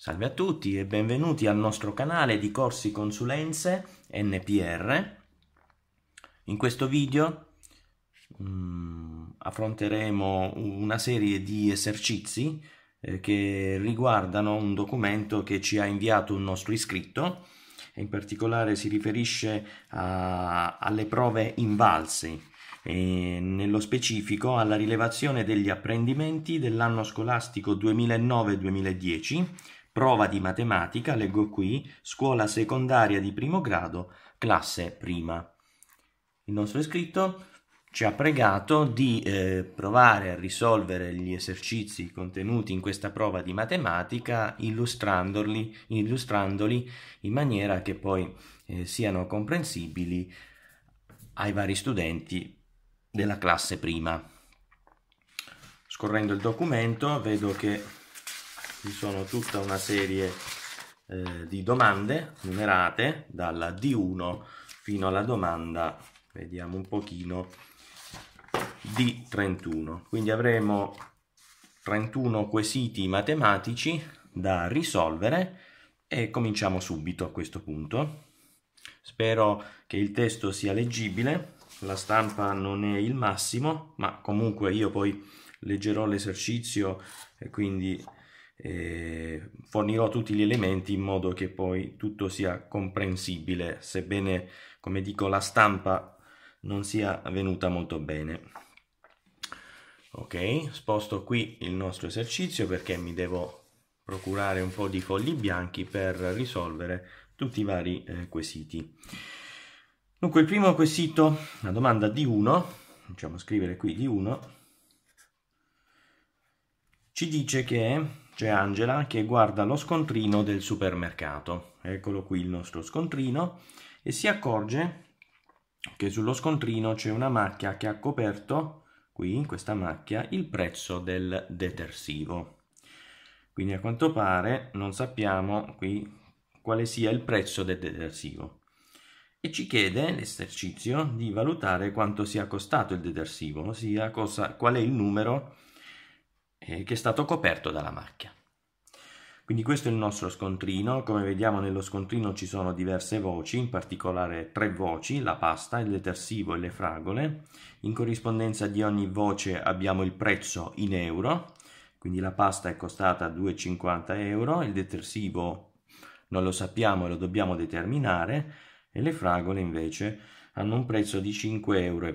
Salve a tutti e benvenuti al nostro canale di corsi consulenze NPR. In questo video um, affronteremo una serie di esercizi eh, che riguardano un documento che ci ha inviato un nostro iscritto in particolare si riferisce a, alle prove invalsi e nello specifico alla rilevazione degli apprendimenti dell'anno scolastico 2009-2010 Prova di matematica, leggo qui, scuola secondaria di primo grado, classe prima. Il nostro iscritto ci ha pregato di eh, provare a risolvere gli esercizi contenuti in questa prova di matematica illustrandoli, illustrandoli in maniera che poi eh, siano comprensibili ai vari studenti della classe prima. Scorrendo il documento vedo che ci sono tutta una serie eh, di domande numerate dalla D1 fino alla domanda, vediamo un pochino, D31. Quindi avremo 31 quesiti matematici da risolvere e cominciamo subito a questo punto. Spero che il testo sia leggibile, la stampa non è il massimo, ma comunque io poi leggerò l'esercizio e quindi eh, fornirò tutti gli elementi in modo che poi tutto sia comprensibile, sebbene, come dico, la stampa non sia venuta molto bene. Ok, sposto qui il nostro esercizio perché mi devo procurare un po' di fogli bianchi per risolvere tutti i vari eh, quesiti. Dunque, il primo quesito, la domanda di 1, diciamo scrivere qui di 1, ci dice che c'è Angela che guarda lo scontrino del supermercato. Eccolo qui il nostro scontrino e si accorge che sullo scontrino c'è una macchia che ha coperto qui in questa macchia il prezzo del detersivo. Quindi a quanto pare non sappiamo qui quale sia il prezzo del detersivo e ci chiede l'esercizio di valutare quanto sia costato il detersivo, ossia cosa, qual è il numero eh, che è stato coperto dalla macchia. Quindi questo è il nostro scontrino, come vediamo nello scontrino ci sono diverse voci, in particolare tre voci, la pasta, il detersivo e le fragole. In corrispondenza di ogni voce abbiamo il prezzo in euro, quindi la pasta è costata 2,50 euro, il detersivo non lo sappiamo e lo dobbiamo determinare e le fragole invece hanno un prezzo di 5,20 euro.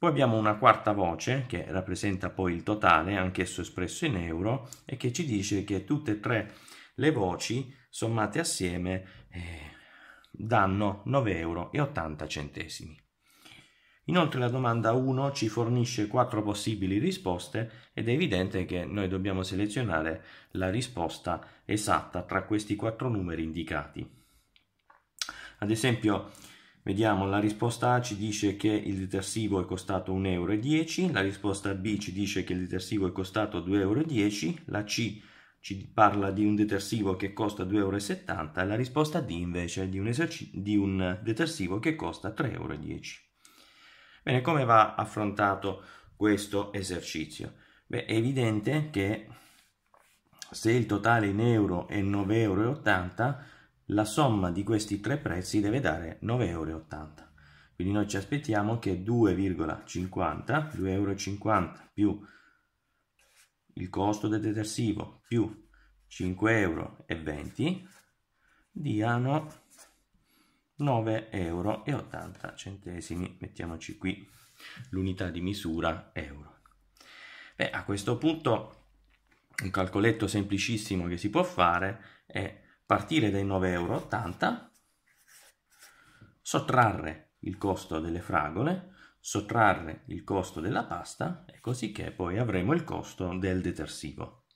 Poi abbiamo una quarta voce che rappresenta poi il totale, anch'esso espresso in euro, e che ci dice che tutte e tre le voci sommate assieme eh, danno 9,80 euro. Inoltre la domanda 1 ci fornisce quattro possibili risposte ed è evidente che noi dobbiamo selezionare la risposta esatta tra questi quattro numeri indicati. Ad esempio Vediamo, la risposta A ci dice che il detersivo è costato 1,10 euro, la risposta B ci dice che il detersivo è costato 2,10 euro, la C ci parla di un detersivo che costa 2,70 euro e la risposta D invece è di un, di un detersivo che costa 3,10 euro. Bene, come va affrontato questo esercizio? Beh, è evidente che se il totale in euro è 9,80 euro, la somma di questi tre prezzi deve dare 9,80 euro. Quindi noi ci aspettiamo che 2,50, 2,50 euro più il costo del detersivo più 5,20 euro diano 9,80 euro. Mettiamoci qui l'unità di misura euro. Beh, a questo punto un calcoletto semplicissimo che si può fare è partire dai 9,80 euro, sottrarre il costo delle fragole, sottrarre il costo della pasta e così che poi avremo il costo del detersivo.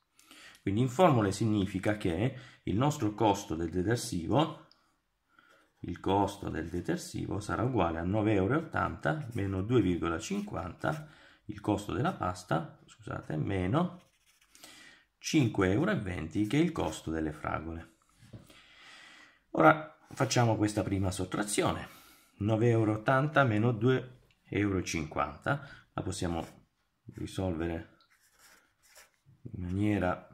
Quindi in formule significa che il nostro costo del detersivo, il costo del detersivo sarà uguale a 9,80 euro meno 2,50 il costo della pasta, scusate, meno 5,20 euro che è il costo delle fragole. Ora facciamo questa prima sottrazione. 9,80 euro meno 2,50 euro. La possiamo risolvere in maniera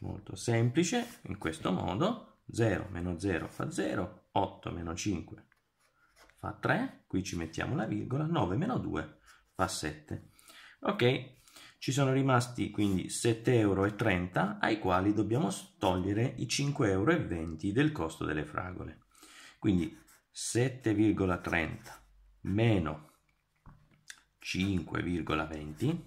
molto semplice, in questo modo. 0 meno 0 fa 0, 8 meno 5 fa 3, qui ci mettiamo la virgola, 9 meno 2 fa 7. Ok, ci sono rimasti quindi 7,30 euro ai quali dobbiamo togliere i 5,20 euro del costo delle fragole. Quindi 7,30 meno 5,20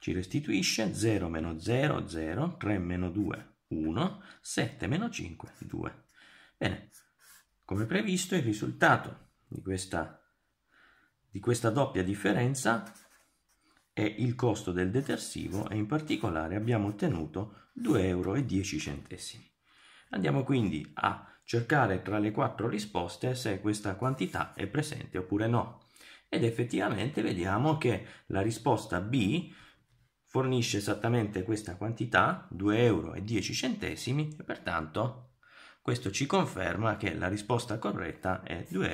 ci restituisce 0 meno 0, 0, 3 meno 2, 1, 7 meno 5, 2. Bene, come previsto il risultato di questa, di questa doppia differenza e il costo del detersivo e in particolare abbiamo ottenuto 2,10 euro. Andiamo quindi a cercare tra le quattro risposte se questa quantità è presente oppure no. Ed effettivamente vediamo che la risposta B fornisce esattamente questa quantità, 2,10 euro, e pertanto questo ci conferma che la risposta corretta è 2,10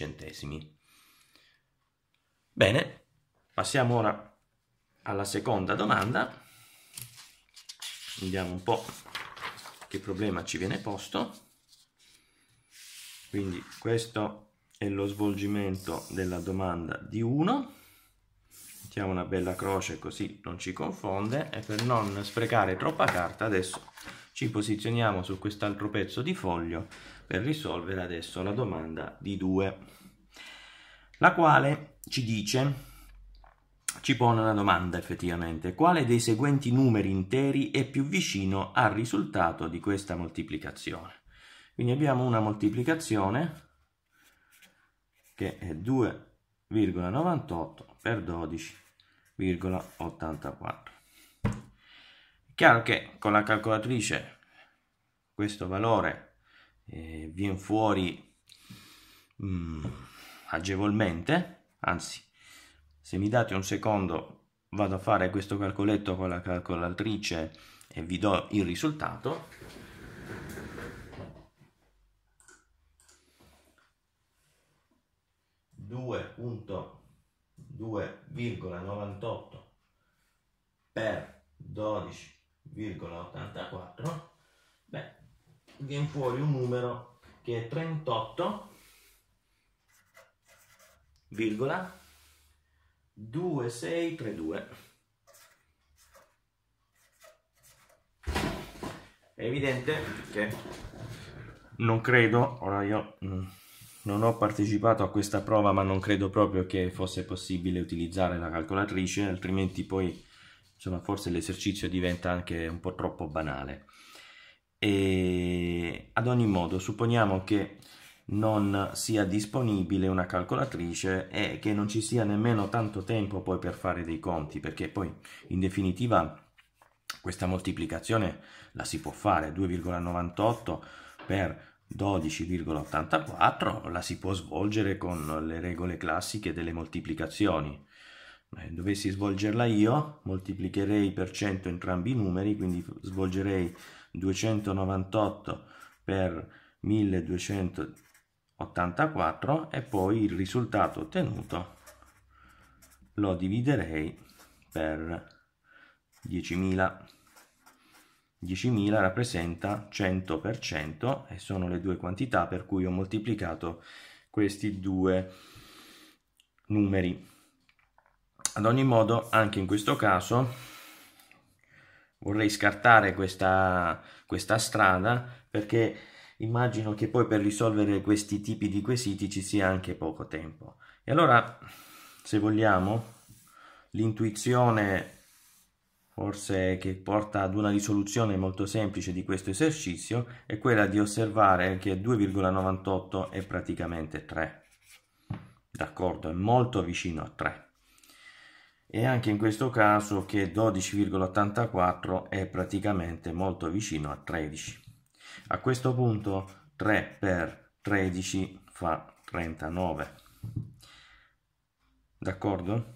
euro. Bene, Passiamo ora alla seconda domanda. Vediamo un po' che problema ci viene posto. Quindi questo è lo svolgimento della domanda di 1. Mettiamo una bella croce così non ci confonde e per non sprecare troppa carta adesso ci posizioniamo su quest'altro pezzo di foglio per risolvere adesso la domanda di 2, la quale ci dice ci pone una domanda effettivamente. Quale dei seguenti numeri interi è più vicino al risultato di questa moltiplicazione? Quindi abbiamo una moltiplicazione che è 2,98 per 12,84. Chiaro che con la calcolatrice questo valore eh, viene fuori mh, mm, agevolmente, anzi se mi date un secondo vado a fare questo calcoletto con la calcolatrice e vi do il risultato. Due 2,98 per 12,84 beh viene fuori un numero che è 38,84 2, 6, 3, 2. È evidente che... Non credo, ora io mm, non ho partecipato a questa prova ma non credo proprio che fosse possibile utilizzare la calcolatrice, altrimenti poi insomma, forse l'esercizio diventa anche un po' troppo banale. E ad ogni modo, supponiamo che non sia disponibile una calcolatrice e che non ci sia nemmeno tanto tempo poi per fare dei conti, perché poi in definitiva questa moltiplicazione la si può fare 2,98 per 12,84 la si può svolgere con le regole classiche delle moltiplicazioni. Eh, dovessi svolgerla io, moltiplicherei per 100 entrambi i numeri, quindi svolgerei 298 per 1200 84 e poi il risultato ottenuto lo dividerei per 10.000. 10.000 rappresenta 100% e sono le due quantità per cui ho moltiplicato questi due numeri. Ad ogni modo, anche in questo caso, vorrei scartare questa, questa strada perché immagino che poi per risolvere questi tipi di quesiti ci sia anche poco tempo. E allora, se vogliamo, l'intuizione forse che porta ad una risoluzione molto semplice di questo esercizio è quella di osservare che 2,98 è praticamente 3. D'accordo, è molto vicino a 3. E anche in questo caso che 12,84 è praticamente molto vicino a 13. A questo punto 3 per 13 fa 39. D'accordo?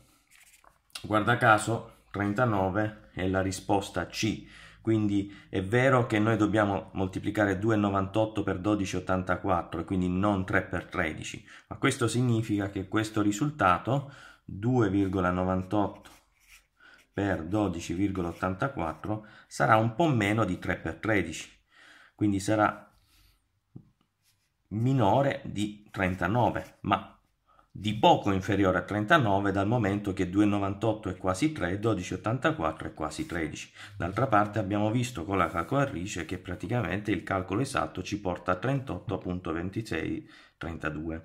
Guarda caso 39 è la risposta C. Quindi è vero che noi dobbiamo moltiplicare 2,98 per 12,84, e quindi non 3 per 13, ma questo significa che questo risultato 2,98 per 12,84 sarà un po' meno di 3 per 13 quindi sarà minore di 39, ma di poco inferiore a 39 dal momento che 2,98 è quasi 3, 12,84 è quasi 13. D'altra parte abbiamo visto con la calcolatrice che praticamente il calcolo esatto ci porta a 38.2632.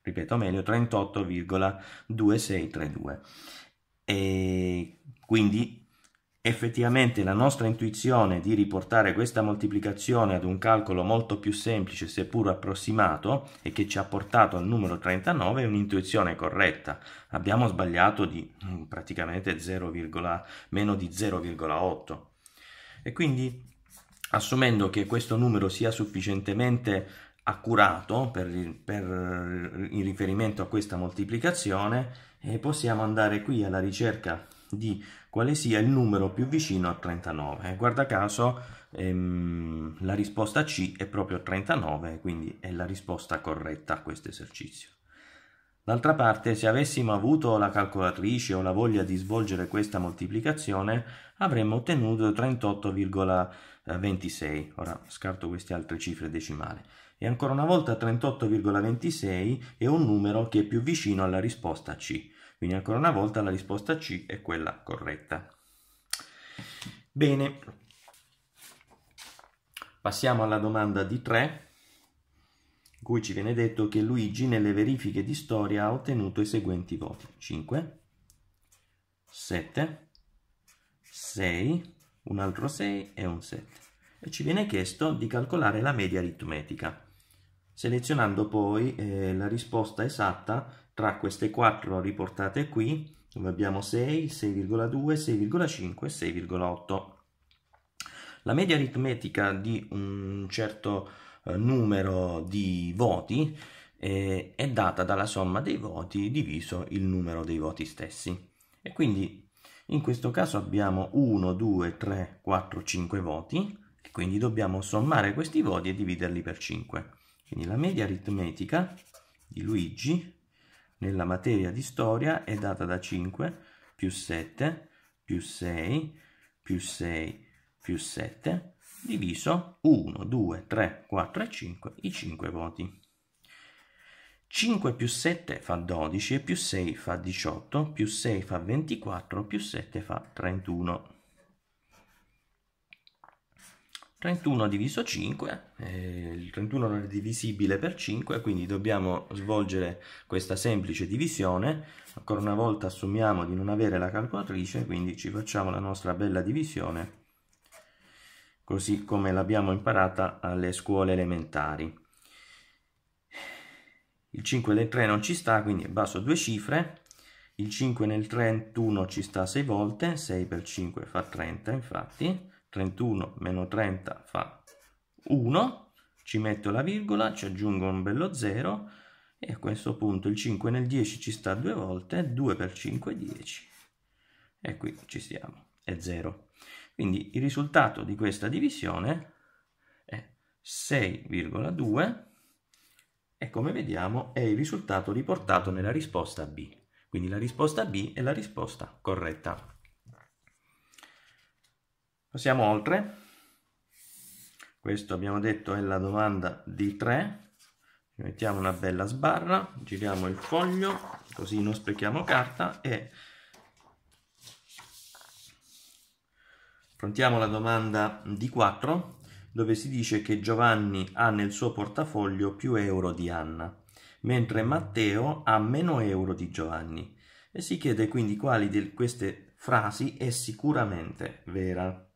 Ripeto meglio, 38,2632. E quindi effettivamente la nostra intuizione di riportare questa moltiplicazione ad un calcolo molto più semplice seppur approssimato e che ci ha portato al numero 39 è un'intuizione corretta abbiamo sbagliato di mm, praticamente 0, meno di 0,8 e quindi assumendo che questo numero sia sufficientemente accurato per, per, in riferimento a questa moltiplicazione e eh, possiamo andare qui alla ricerca di quale sia il numero più vicino a 39. Eh, guarda caso ehm, la risposta C è proprio 39, quindi è la risposta corretta a questo esercizio. D'altra parte, se avessimo avuto la calcolatrice o la voglia di svolgere questa moltiplicazione, avremmo ottenuto 38,26. Ora scarto queste altre cifre decimali. E ancora una volta 38,26 è un numero che è più vicino alla risposta C. Quindi ancora una volta la risposta C è quella corretta. Bene, passiamo alla domanda di 3, in cui ci viene detto che Luigi nelle verifiche di storia ha ottenuto i seguenti voti. 5, 7, 6, un altro 6 e un 7. E ci viene chiesto di calcolare la media aritmetica, selezionando poi eh, la risposta esatta tra queste quattro riportate qui, dove abbiamo 6, 6,2, 6,5 e 6,8. La media aritmetica di un certo eh, numero di voti eh, è data dalla somma dei voti diviso il numero dei voti stessi. E quindi in questo caso abbiamo 1, 2, 3, 4, 5 voti, e quindi dobbiamo sommare questi voti e dividerli per 5. Quindi la media aritmetica di Luigi nella materia di storia è data da 5 più 7 più 6 più 6 più 7 diviso 1, 2, 3, 4 e 5, i 5 voti. 5 più 7 fa 12 più 6 fa 18, più 6 fa 24, più 7 fa 31. 31 diviso 5, eh, il 31 non è divisibile per 5, quindi dobbiamo svolgere questa semplice divisione. Ancora una volta assumiamo di non avere la calcolatrice, quindi ci facciamo la nostra bella divisione, così come l'abbiamo imparata alle scuole elementari. Il 5 nel 3 non ci sta, quindi basso due cifre. Il 5 nel 31 ci sta 6 volte, 6 per 5 fa 30 infatti 31 meno 30 fa 1, ci metto la virgola, ci aggiungo un bello 0 e a questo punto il 5 nel 10 ci sta due volte, 2 per 5 è 10 e qui ci siamo, è 0. Quindi il risultato di questa divisione è 6,2 e come vediamo è il risultato riportato nella risposta B. Quindi la risposta B è la risposta corretta. Passiamo oltre. Questo abbiamo detto è la domanda di 3. mettiamo una bella sbarra, giriamo il foglio, così non sprechiamo carta e affrontiamo la domanda di 4 dove si dice che Giovanni ha nel suo portafoglio più euro di Anna, mentre Matteo ha meno euro di Giovanni e si chiede quindi quali di queste frasi è sicuramente vera.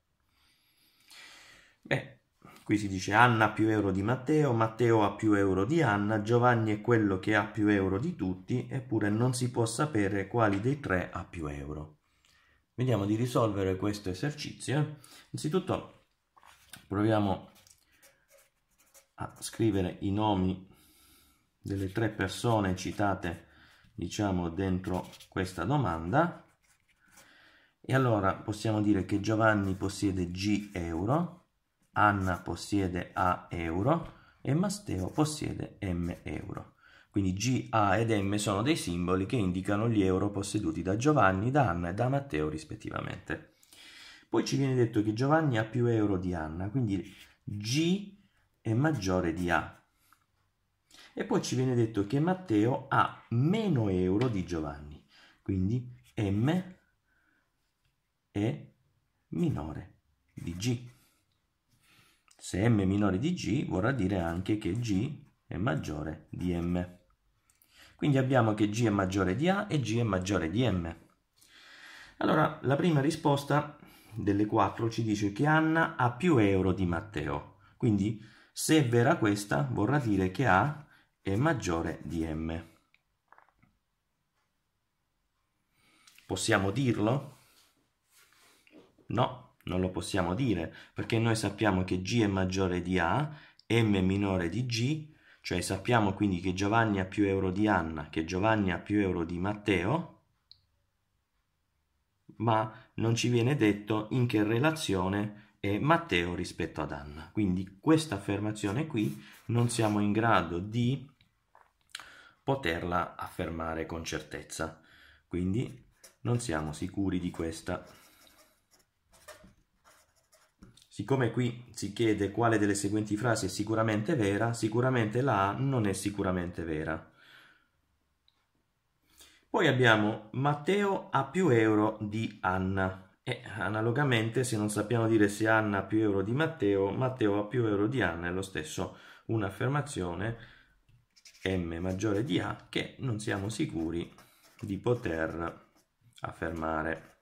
Beh, qui si dice Anna ha più euro di Matteo, Matteo ha più euro di Anna, Giovanni è quello che ha più euro di tutti, eppure non si può sapere quali dei tre ha più euro. Vediamo di risolvere questo esercizio. Eh. Innanzitutto proviamo a scrivere i nomi delle tre persone citate diciamo dentro questa domanda e allora possiamo dire che Giovanni possiede G euro Anna possiede A euro e Matteo possiede M euro. Quindi G, A ed M sono dei simboli che indicano gli euro posseduti da Giovanni, da Anna e da Matteo rispettivamente. Poi ci viene detto che Giovanni ha più euro di Anna, quindi G è maggiore di A. E poi ci viene detto che Matteo ha meno euro di Giovanni, quindi M è minore di G. Se m è minore di g vorrà dire anche che g è maggiore di m. Quindi abbiamo che g è maggiore di a e g è maggiore di m. Allora, la prima risposta delle quattro ci dice che Anna ha più euro di Matteo. Quindi, se è vera questa, vorrà dire che a è maggiore di m. Possiamo dirlo? No, non lo possiamo dire perché noi sappiamo che G è maggiore di A, M è minore di G, cioè sappiamo quindi che Giovanni ha più euro di Anna, che Giovanni ha più euro di Matteo, ma non ci viene detto in che relazione è Matteo rispetto ad Anna. Quindi questa affermazione qui non siamo in grado di poterla affermare con certezza. Quindi non siamo sicuri di questa. affermazione. Siccome qui si chiede quale delle seguenti frasi è sicuramente vera, sicuramente la A non è sicuramente vera. Poi abbiamo Matteo ha più euro di Anna. E analogamente, se non sappiamo dire se Anna ha più euro di Matteo, Matteo ha più euro di Anna è lo stesso. Un'affermazione M maggiore di A che non siamo sicuri di poter affermare.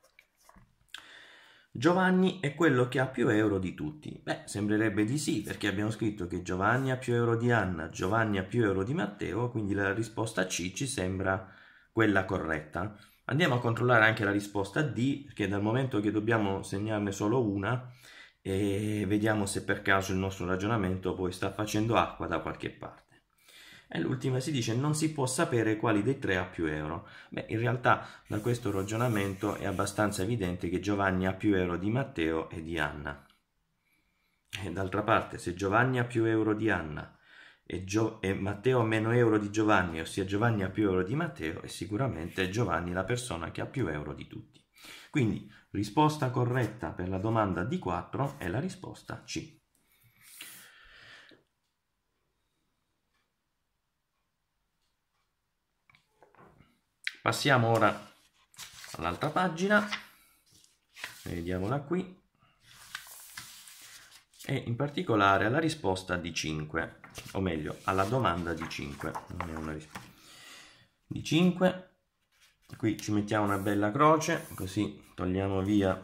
Giovanni è quello che ha più euro di tutti. Beh, sembrerebbe di sì, perché abbiamo scritto che Giovanni ha più euro di Anna, Giovanni ha più euro di Matteo, quindi la risposta C ci sembra quella corretta. Andiamo a controllare anche la risposta D, perché dal momento che dobbiamo segnarne solo una, eh, vediamo se per caso il nostro ragionamento poi sta facendo acqua da qualche parte e l'ultima si dice non si può sapere quali dei tre ha più euro. Beh, in realtà da questo ragionamento è abbastanza evidente che Giovanni ha più euro di Matteo e di Anna. E eh, d'altra parte, se Giovanni ha più euro di Anna e, Gio- e Matteo ha meno euro di Giovanni, ossia Giovanni ha più euro di Matteo, è sicuramente Giovanni la persona che ha più euro di tutti. Quindi risposta corretta per la domanda D4 è la risposta C. Passiamo ora all'altra pagina, vediamola qui, e in particolare alla risposta di 5, o meglio alla domanda di 5, non è una di 5, qui ci mettiamo una bella croce, così togliamo via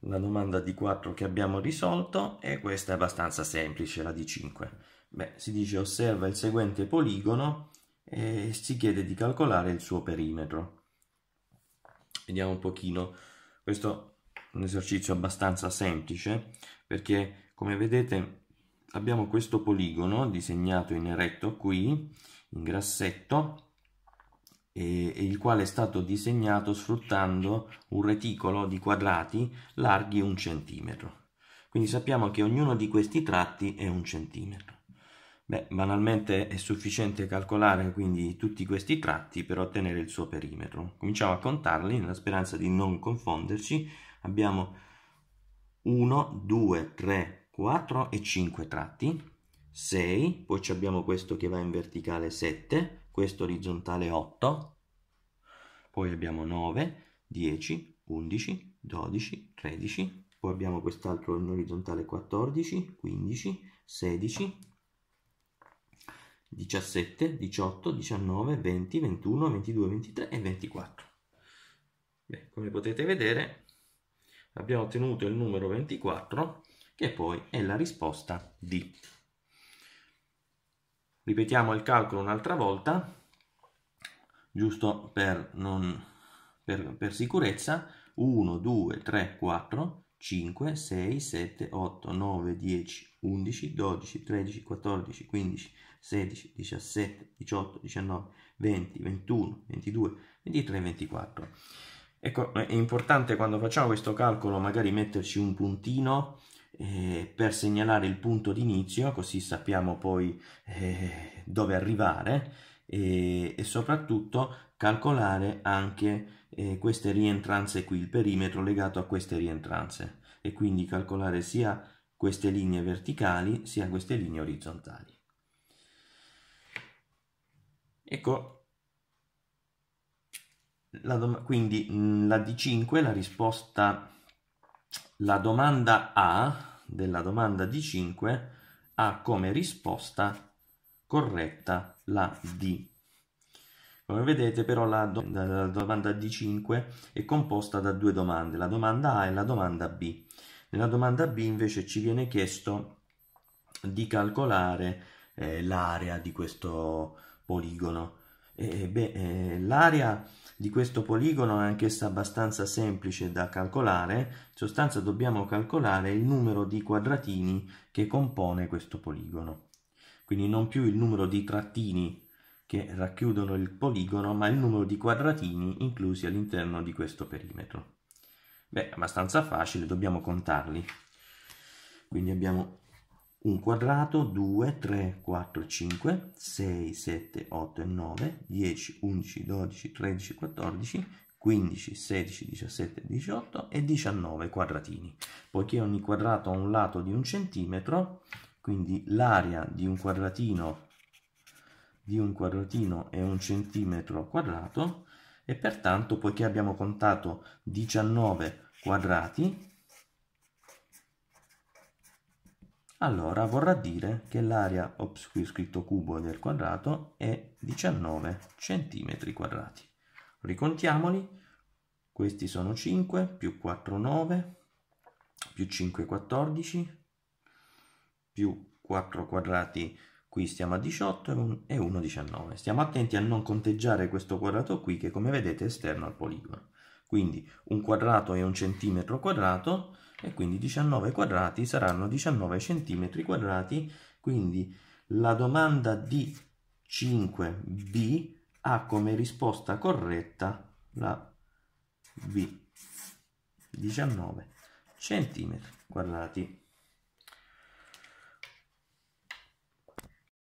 la domanda di 4 che abbiamo risolto e questa è abbastanza semplice, la di 5. Beh, si dice osserva il seguente poligono e si chiede di calcolare il suo perimetro. Vediamo un pochino, questo è un esercizio abbastanza semplice perché come vedete abbiamo questo poligono disegnato in eretto qui, in grassetto, e il quale è stato disegnato sfruttando un reticolo di quadrati larghi un centimetro. Quindi sappiamo che ognuno di questi tratti è un centimetro. Beh, banalmente è sufficiente calcolare quindi tutti questi tratti per ottenere il suo perimetro. Cominciamo a contarli nella speranza di non confonderci. Abbiamo 1, 2, 3, 4 e 5 tratti, 6, poi abbiamo questo che va in verticale 7, questo orizzontale 8, poi abbiamo 9, 10, 11, 12, 13, poi abbiamo quest'altro in orizzontale 14, 15, 16, 17, 18, 19, 20, 21, 22, 23 e 24. Beh, come potete vedere abbiamo ottenuto il numero 24 che poi è la risposta D. Ripetiamo il calcolo un'altra volta, giusto per, non, per, per sicurezza. 1, 2, 3, 4, 5, 6, 7, 8, 9, 10, 11, 12, 13, 14, 15, 16, 17, 18, 19, 20, 21, 22, 23, 24. Ecco, è importante quando facciamo questo calcolo magari metterci un puntino eh, per segnalare il punto d'inizio, così sappiamo poi eh, dove arrivare e, e soprattutto calcolare anche eh, queste rientranze qui, il perimetro legato a queste rientranze e quindi calcolare sia queste linee verticali sia queste linee orizzontali. Ecco, la quindi mm, la D5, la risposta, la domanda A della domanda D5 ha come risposta corretta la D. Come vedete però la, do la domanda D5 è composta da due domande, la domanda A e la domanda B. Nella domanda B invece ci viene chiesto di calcolare eh, l'area di questo poligono. Eh, eh, l'area di questo poligono è anch'essa abbastanza semplice da calcolare, in sostanza dobbiamo calcolare il numero di quadratini che compone questo poligono quindi non più il numero di trattini che racchiudono il poligono, ma il numero di quadratini inclusi all'interno di questo perimetro. Beh, abbastanza facile, dobbiamo contarli. Quindi abbiamo un quadrato, 2, 3, 4, 5, 6, 7, 8 e 9, 10, 11, 12, 13, 14, 15, 16, 17, 18 e 19 quadratini. Poiché ogni quadrato ha un lato di un centimetro, quindi l'area di un quadratino di un quadratino è un centimetro quadrato e pertanto poiché abbiamo contato 19 quadrati allora vorrà dire che l'area qui scritto cubo del quadrato è 19 centimetri quadrati ricontiamoli questi sono 5 più 4 9 più 5 14 più 4 quadrati qui stiamo a 18 e 1 a 19. Stiamo attenti a non conteggiare questo quadrato qui che come vedete è esterno al poligono. Quindi un quadrato è un centimetro quadrato e quindi 19 quadrati saranno 19 centimetri quadrati, quindi la domanda di 5B ha come risposta corretta la B, 19 centimetri quadrati.